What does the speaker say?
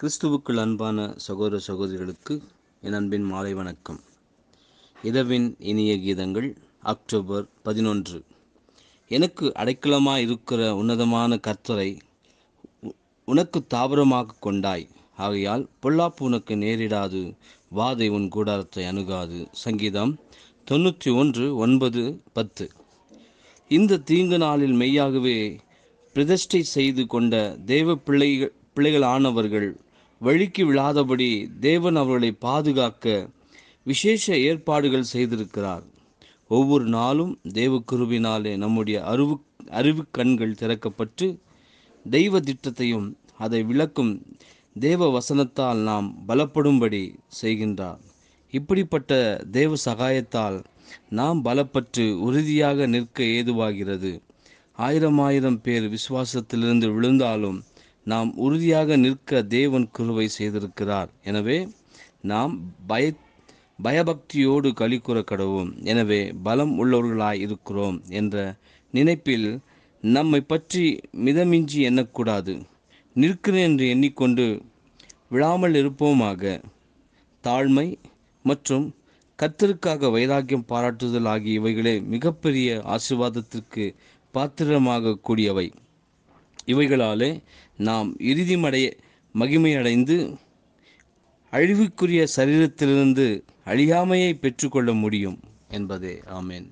கிறிஸ்துவுக்குள் அன்பான சகோதர சகோதரிகளுக்கு என் அன்பின் மாலை வணக்கம் இதவின் இனிய கீதங்கள் அக்டோபர் பதினொன்று எனக்கு அடைக்கலமாக இருக்கிற உன்னதமான கர்த்தரை உனக்கு தாபரமாக கொண்டாய் ஆகையால் பொல்லாப்பு உனக்கு நேரிடாது வாதை உன் கூடாரத்தை அணுகாது சங்கீதம் தொண்ணூற்றி ஒன்று ஒன்பது பத்து இந்த தீங்கு நாளில் மெய்யாகவே பிரதிஷ்டை செய்து கொண்ட தெய்வ பிள்ளைகள் பிள்ளைகளானவர்கள் வழிக்கு விழாதபடி தேவன் அவர்களை பாதுகாக்க விசேஷ ஏற்பாடுகள் செய்திருக்கிறார் ஒவ்வொரு நாளும் தேவ குருவினாலே நம்முடைய அறிவு அறிவு கண்கள் திறக்கப்பட்டு தெய்வ திட்டத்தையும் அதை விளக்கும் தேவ வசனத்தால் நாம் பலப்படும்படி செய்கின்றார் இப்படிப்பட்ட தேவ சகாயத்தால் நாம் பலப்பட்டு உறுதியாக நிற்க ஏதுவாகிறது ஆயிரம் ஆயிரம் பேர் விசுவாசத்திலிருந்து விழுந்தாலும் நாம் உறுதியாக நிற்க தேவன் குருவை செய்திருக்கிறார் எனவே நாம் பய பயபக்தியோடு கலிக்குற கடவும் எனவே பலம் உள்ளவர்களாய் இருக்கிறோம் என்ற நினைப்பில் நம்மை பற்றி மிதமிஞ்சி எண்ணக்கூடாது நிற்கிறேன் என்று எண்ணிக்கொண்டு விழாமல் இருப்போமாக தாழ்மை மற்றும் கத்தருக்காக வைராக்கியம் பாராட்டுதல் ஆகிய இவைகளே மிகப்பெரிய ஆசிர்வாதத்திற்கு பாத்திரமாக கூடியவை இவைகளாலே நாம் இறுதிமடைய மகிமையடைந்து அழிவுக்குரிய சரீரத்திலிருந்து அழியாமையை பெற்றுக்கொள்ள முடியும் என்பதே ஆமேன்